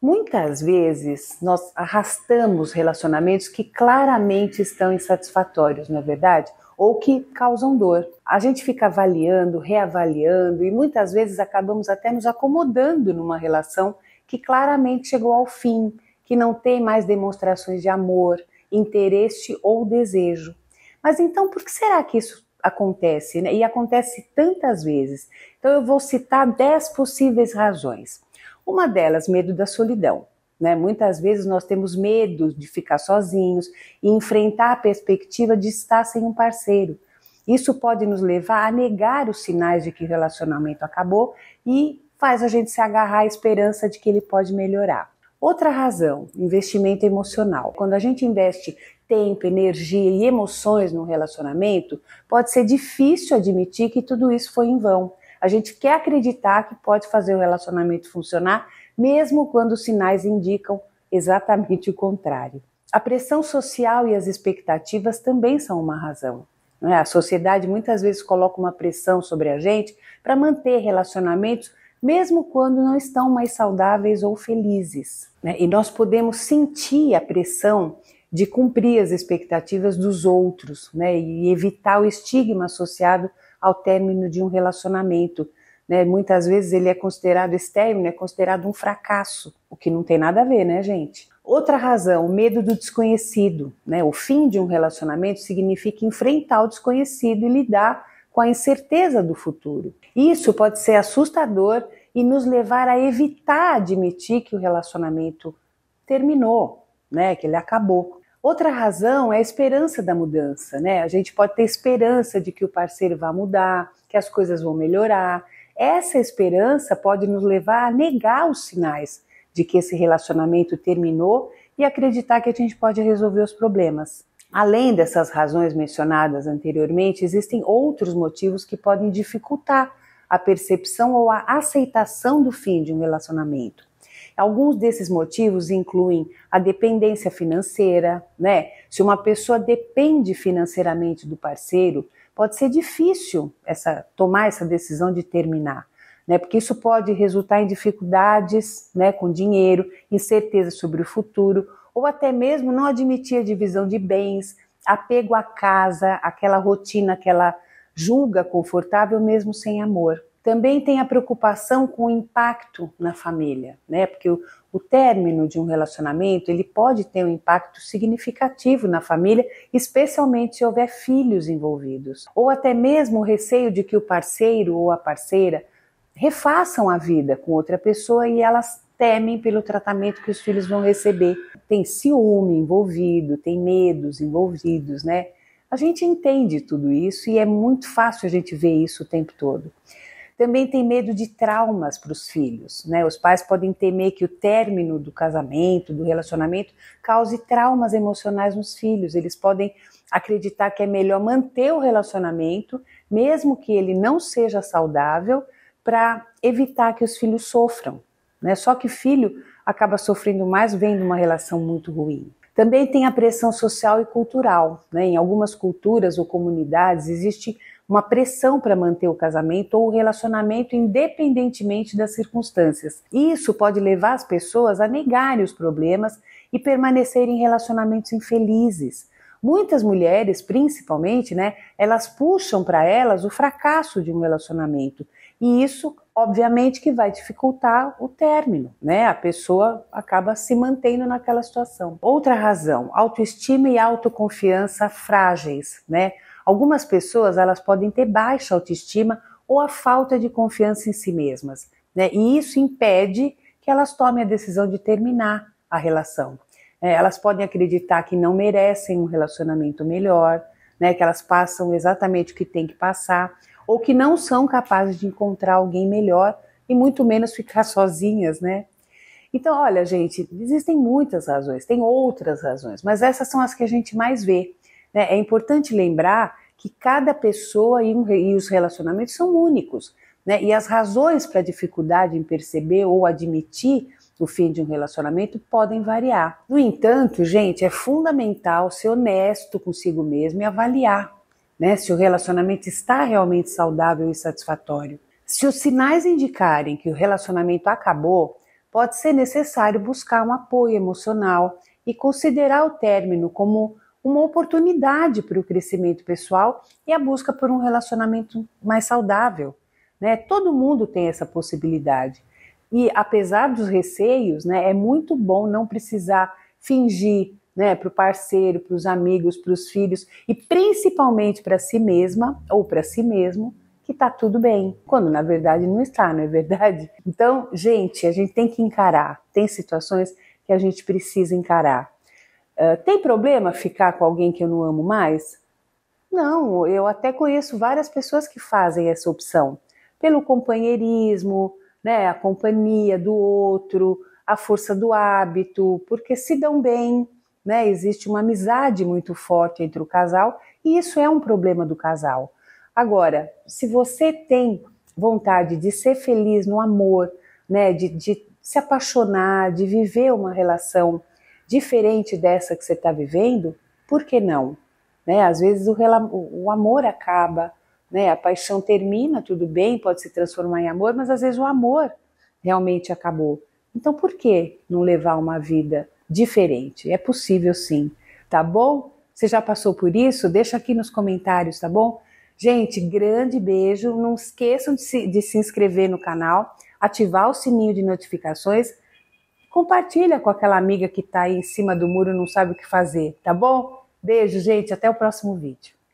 Muitas vezes nós arrastamos relacionamentos que claramente estão insatisfatórios, não é verdade? Ou que causam dor. A gente fica avaliando, reavaliando e muitas vezes acabamos até nos acomodando numa relação que claramente chegou ao fim, que não tem mais demonstrações de amor, interesse ou desejo. Mas então, por que será que isso acontece? Né? E acontece tantas vezes. Então, eu vou citar 10 possíveis razões. Uma delas, medo da solidão. Né? Muitas vezes nós temos medo de ficar sozinhos e enfrentar a perspectiva de estar sem um parceiro. Isso pode nos levar a negar os sinais de que o relacionamento acabou e faz a gente se agarrar à esperança de que ele pode melhorar. Outra razão, investimento emocional. Quando a gente investe tempo, energia e emoções num relacionamento, pode ser difícil admitir que tudo isso foi em vão. A gente quer acreditar que pode fazer o relacionamento funcionar, mesmo quando os sinais indicam exatamente o contrário. A pressão social e as expectativas também são uma razão. É? A sociedade muitas vezes coloca uma pressão sobre a gente para manter relacionamentos, mesmo quando não estão mais saudáveis ou felizes. Né? E nós podemos sentir a pressão de cumprir as expectativas dos outros né? e evitar o estigma associado ao término de um relacionamento. Né? Muitas vezes ele é considerado esse término é considerado um fracasso, o que não tem nada a ver, né, gente? Outra razão, o medo do desconhecido. Né? O fim de um relacionamento significa enfrentar o desconhecido e lidar com a incerteza do futuro. Isso pode ser assustador e nos levar a evitar admitir que o relacionamento terminou, né? que ele acabou. Outra razão é a esperança da mudança, né? A gente pode ter esperança de que o parceiro vai mudar, que as coisas vão melhorar. Essa esperança pode nos levar a negar os sinais de que esse relacionamento terminou e acreditar que a gente pode resolver os problemas. Além dessas razões mencionadas anteriormente, existem outros motivos que podem dificultar a percepção ou a aceitação do fim de um relacionamento. Alguns desses motivos incluem a dependência financeira, né? Se uma pessoa depende financeiramente do parceiro, pode ser difícil essa tomar essa decisão de terminar, né? Porque isso pode resultar em dificuldades, né, com dinheiro, incerteza sobre o futuro, ou até mesmo não admitir a divisão de bens, apego à casa, aquela rotina que ela julga confortável mesmo sem amor. Também tem a preocupação com o impacto na família, né? Porque o, o término de um relacionamento ele pode ter um impacto significativo na família, especialmente se houver filhos envolvidos, ou até mesmo o receio de que o parceiro ou a parceira refaçam a vida com outra pessoa e elas temem pelo tratamento que os filhos vão receber. Tem ciúme envolvido, tem medos envolvidos, né? A gente entende tudo isso e é muito fácil a gente ver isso o tempo todo. Também tem medo de traumas para os filhos, né? Os pais podem temer que o término do casamento, do relacionamento, cause traumas emocionais nos filhos. Eles podem acreditar que é melhor manter o relacionamento, mesmo que ele não seja saudável, para evitar que os filhos sofram. Né? Só que filho acaba sofrendo mais vendo uma relação muito ruim. Também tem a pressão social e cultural. Né? Em algumas culturas ou comunidades existe uma pressão para manter o casamento ou o relacionamento independentemente das circunstâncias. Isso pode levar as pessoas a negarem os problemas e permanecerem em relacionamentos infelizes. Muitas mulheres, principalmente, né, elas puxam para elas o fracasso de um relacionamento. E isso, obviamente, que vai dificultar o término, né? A pessoa acaba se mantendo naquela situação. Outra razão, autoestima e autoconfiança frágeis, né? Algumas pessoas elas podem ter baixa autoestima ou a falta de confiança em si mesmas, né? E isso impede que elas tomem a decisão de terminar a relação. É, elas podem acreditar que não merecem um relacionamento melhor, né? Que elas passam exatamente o que tem que passar ou que não são capazes de encontrar alguém melhor e muito menos ficar sozinhas, né? Então, olha, gente, existem muitas razões, tem outras razões, mas essas são as que a gente mais vê. Né? É importante lembrar que cada pessoa e os relacionamentos são únicos. Né? E as razões para dificuldade em perceber ou admitir o fim de um relacionamento podem variar. No entanto, gente, é fundamental ser honesto consigo mesmo e avaliar né, se o relacionamento está realmente saudável e satisfatório. Se os sinais indicarem que o relacionamento acabou, pode ser necessário buscar um apoio emocional e considerar o término como uma oportunidade para o crescimento pessoal e a busca por um relacionamento mais saudável. Né? Todo mundo tem essa possibilidade. E apesar dos receios, né, é muito bom não precisar fingir né, para o parceiro, para os amigos, para os filhos e principalmente para si mesma ou para si mesmo que está tudo bem, quando na verdade não está, não é verdade? Então, gente, a gente tem que encarar. Tem situações que a gente precisa encarar. Ah, tem problema ficar com alguém que eu não amo mais? Não, eu até conheço várias pessoas que fazem essa opção pelo companheirismo, né, a companhia do outro, a força do hábito, porque se dão bem, né, existe uma amizade muito forte entre o casal e isso é um problema do casal. Agora, se você tem vontade de ser feliz no amor, né, de, de se apaixonar, de viver uma relação diferente dessa que você está vivendo, por que não? Né? Às vezes o, o amor acaba, né? a paixão termina, tudo bem, pode se transformar em amor, mas às vezes o amor realmente acabou. Então por que não levar uma vida diferente? É possível sim, tá bom? Você já passou por isso? Deixa aqui nos comentários, tá bom? Gente, grande beijo. Não esqueçam de se, de se inscrever no canal, ativar o sininho de notificações compartilha com aquela amiga que está aí em cima do muro e não sabe o que fazer, tá bom? Beijo, gente, até o próximo vídeo.